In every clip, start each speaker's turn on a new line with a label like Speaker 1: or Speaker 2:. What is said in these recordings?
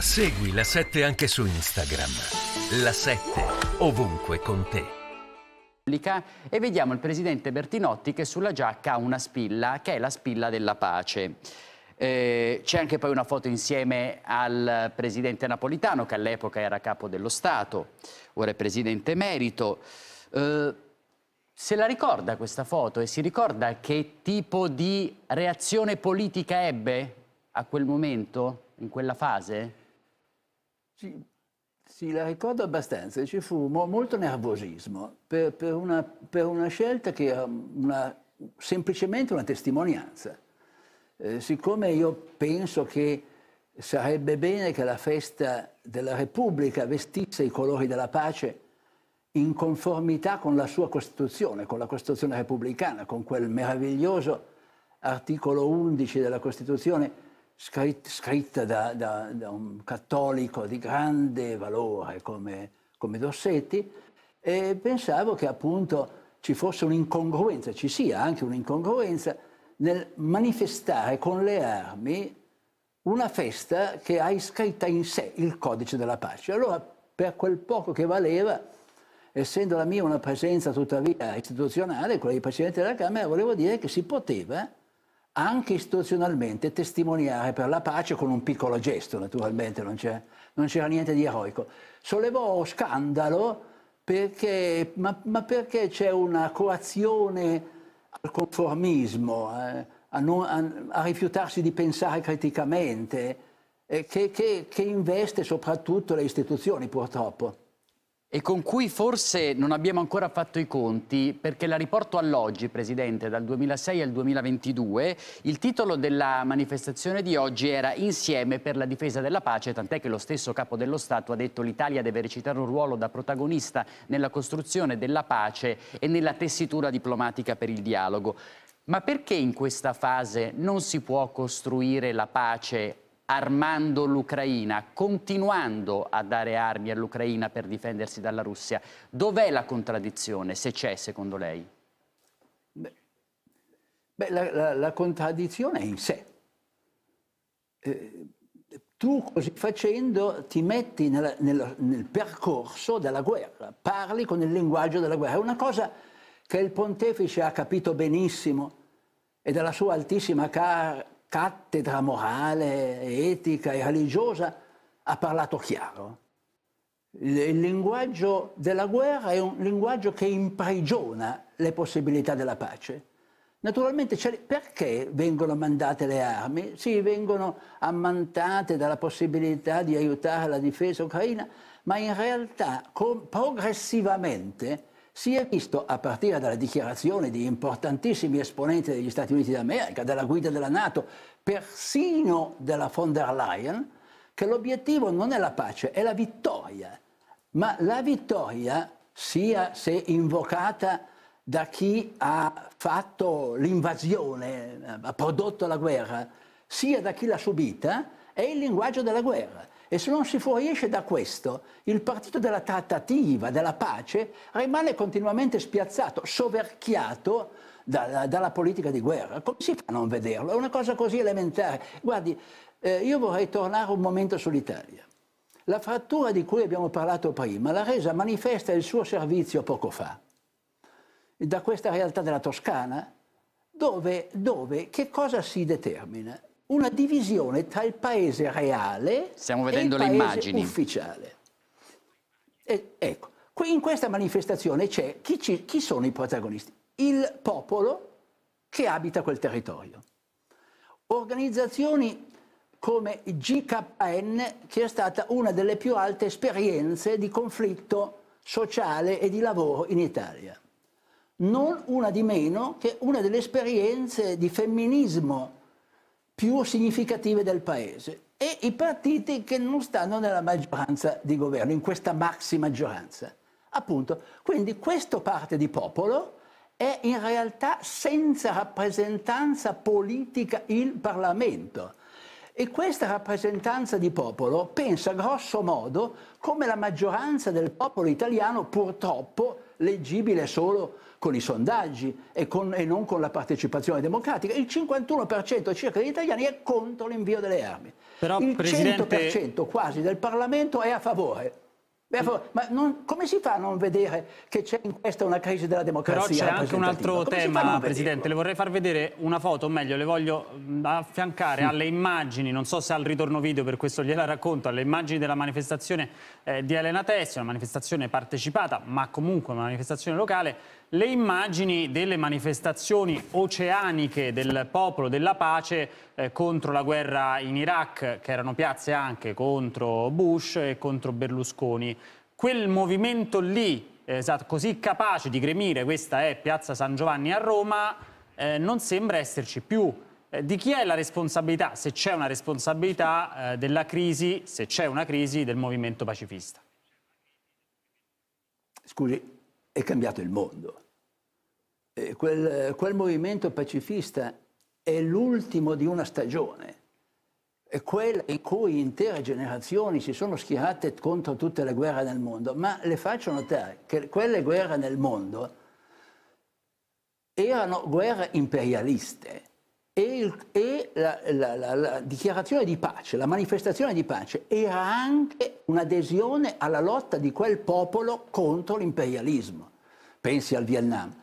Speaker 1: Segui la 7 anche su Instagram. La 7 ovunque con te
Speaker 2: e vediamo il presidente Bertinotti che sulla giacca ha una spilla, che è la spilla della pace. Eh, c'è anche poi una foto insieme al presidente napolitano che all'epoca era capo dello Stato, ora è presidente emerito. Eh, se la ricorda questa foto e si ricorda che tipo di reazione politica ebbe a quel momento, in quella fase?
Speaker 1: Sì, sì, la ricordo abbastanza. Ci fu mo molto nervosismo per, per, una, per, una, scelta che era um, una, semplicemente una testimonianza. Eh, siccome io penso che sarebbe bene che la festa della Repubblica vestisse i colori della pace in conformità con la sua Costituzione, con la Costituzione repubblicana, con quel meraviglioso articolo 11 della Costituzione scritta da, da, da, un cattolico di grande valore come, come Dossetti, e pensavo che appunto ci fosse un'incongruenza, ci sia anche un'incongruenza nel manifestare con le armi una festa che ha iscritta in sé il codice della pace. Allora, per quel poco che valeva, essendo la mia una presenza tuttavia istituzionale, quella di Presidente della Camera, volevo dire che si poteva anche istituzionalmente testimoniare per la pace con un piccolo gesto, naturalmente, non, non c'era niente di eroico. Sollevò scandalo perché, ma, ma perché c'è una coazione al conformismo, eh, a, non, a, a, rifiutarsi di pensare criticamente, eh, che, che, che investe soprattutto le istituzioni purtroppo
Speaker 2: e con cui forse non abbiamo ancora fatto i conti, perché la riporto all'oggi, Presidente, dal 2006 al 2022. Il titolo della manifestazione di oggi era Insieme per la difesa della pace, tant'è che lo stesso Capo dello Stato ha detto l'Italia deve recitare un ruolo da protagonista nella costruzione della pace e nella tessitura diplomatica per il dialogo. Ma perché in questa fase non si può costruire la pace armando l'Ucraina, continuando a dare armi all'Ucraina per difendersi dalla Russia. Dov'è la contraddizione, se c'è, secondo lei? Beh,
Speaker 1: beh la, la, la, contraddizione è in sé. Eh, tu così facendo ti metti nella, nel, nel percorso della guerra, parli con il linguaggio della guerra. È una cosa che il pontefice ha capito benissimo e dalla sua altissima car- cattedra morale, etica e religiosa, ha parlato chiaro. Il linguaggio della guerra è un linguaggio che imprigiona le possibilità della pace. Naturalmente perché vengono mandate le armi? Sì, vengono ammantate dalla possibilità di aiutare la difesa ucraina, ma in realtà progressivamente si è visto a partire dalla dichiarazione di importantissimi esponenti degli Stati Uniti d'America, della guida della Nato, persino della von der Leyen, che l'obiettivo non è la pace, è la vittoria. Ma la vittoria, sia se invocata da chi ha fatto l'invasione, eh, ha prodotto la guerra, sia da chi l'ha subita, è il linguaggio della guerra. E se non si fuoriesce da questo, il partito della trattativa, della pace, rimane continuamente spiazzato, soverchiato dalla, dalla politica di guerra. Come si fa a non vederlo? È una cosa così elementare. Guardi, eh, io vorrei tornare un momento sull'Italia. La frattura di cui abbiamo parlato prima l'ha resa manifesta il suo servizio poco fa, da questa realtà della Toscana, dove, dove che cosa si determina? una divisione tra il paese reale Stiamo vedendo e il paese immagini. ufficiale. E, ecco, in questa manifestazione c'è chi, ci, chi sono i protagonisti? Il popolo che abita quel territorio. Organizzazioni come GKN, che è stata una delle più alte esperienze di conflitto sociale e di lavoro in Italia. Non una di meno che una delle esperienze di femminismo più significative del paese e i partiti che non stanno nella maggioranza di governo, in questa massima maggioranza. Appunto, quindi questo parte di popolo è in realtà senza rappresentanza politica il Parlamento. E questa rappresentanza di popolo pensa grosso modo come la maggioranza del popolo italiano purtroppo leggibile solo con i sondaggi e, con, e non con la partecipazione democratica. Il 51% circa degli italiani è contro l'invio delle armi.
Speaker 2: Però, il Presidente... 100%
Speaker 1: quasi del Parlamento è a favore. Beh, ma non, come si fa a non vedere che c'è in questa una crisi della democrazia? Però c'è anche un altro come tema, Presidente.
Speaker 2: Le vorrei far vedere una foto, o meglio, le voglio mm, affiancare sì. alle immagini, non so se al ritorno video, per questo gliela racconto, alle immagini della manifestazione eh, di Elena Tessio, una manifestazione partecipata, ma comunque una manifestazione locale, le immagini delle manifestazioni oceaniche del popolo della pace eh, contro la guerra in Iraq, che erano piazze anche contro Bush e contro Berlusconi. Quel movimento lì, esatto, così capace di gremire, questa è Piazza San Giovanni a Roma, eh, non sembra esserci più. Eh, di chi è la responsabilità, se c'è una responsabilità eh, della crisi, se c'è una crisi del movimento
Speaker 1: pacifista? Scusi, è cambiato il mondo. Eh, quel, quel movimento pacifista è l'ultimo di una stagione, è quella in cui intere generazioni si sono schierate contro tutte le guerre nel mondo, ma le faccio notare che quelle guerre nel mondo erano guerre imperialiste e, il, e la, la, la, la dichiarazione di pace, la manifestazione di pace era anche un'adesione alla lotta di quel popolo contro l'imperialismo. Pensi al Vietnam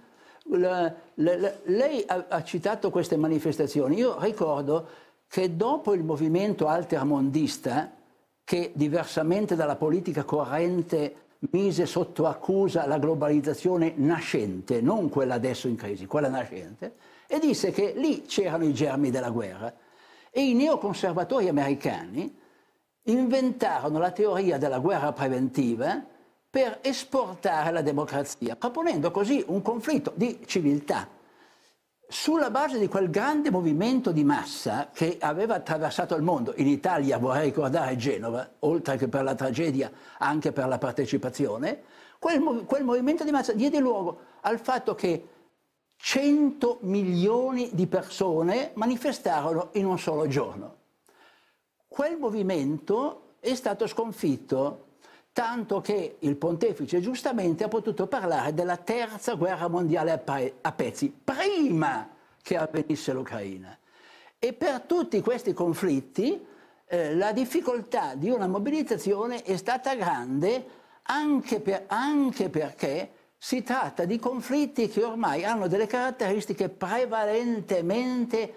Speaker 1: la, la, lei ha, ha, citato queste manifestazioni. Io ricordo che dopo il movimento altermondista, che diversamente dalla politica corrente mise sotto accusa la globalizzazione nascente, non quella adesso in crisi, quella nascente, e disse che lì c'erano i germi della guerra. E i neoconservatori americani inventarono la teoria della guerra preventiva, per esportare la democrazia, proponendo così un conflitto di civiltà. Sulla base di quel grande movimento di massa che aveva attraversato il mondo, in Italia vorrei ricordare Genova, oltre che per la tragedia anche per la partecipazione, quel, quel movimento di massa diede luogo al fatto che 100 milioni di persone manifestarono in un solo giorno. Quel movimento è stato sconfitto tanto che il pontefice giustamente ha potuto parlare della terza guerra mondiale a, pe- a pezzi, prima che avvenisse l'Ucraina. E per tutti questi conflitti eh, la difficoltà di una mobilitazione è stata grande anche, per, anche perché si tratta di conflitti che ormai hanno delle caratteristiche prevalentemente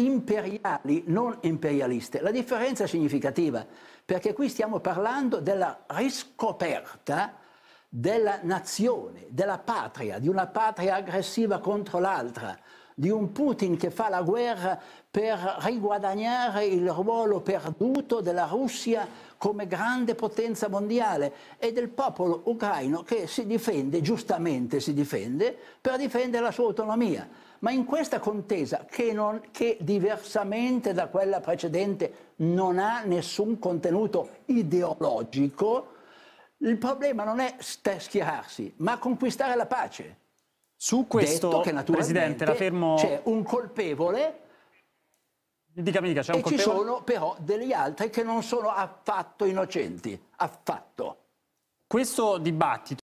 Speaker 1: imperiali, non imperialiste. La differenza è significativa, perché qui stiamo parlando della riscoperta della nazione, della patria, di una patria aggressiva contro l'altra, di un Putin che fa la guerra per riguadagnare il ruolo perduto della Russia come grande potenza mondiale e del popolo ucraino che si difende, giustamente si difende, per difendere la sua autonomia ma in questa contesa che, non, che diversamente da quella precedente non ha nessun contenuto ideologico, il problema non è schierarsi, ma conquistare la pace. Su questo, Detto che Presidente, la fermo... C'è un colpevole Dica, c'è un e colpevole? ci sono però degli altri che non sono affatto innocenti, affatto. Questo dibattito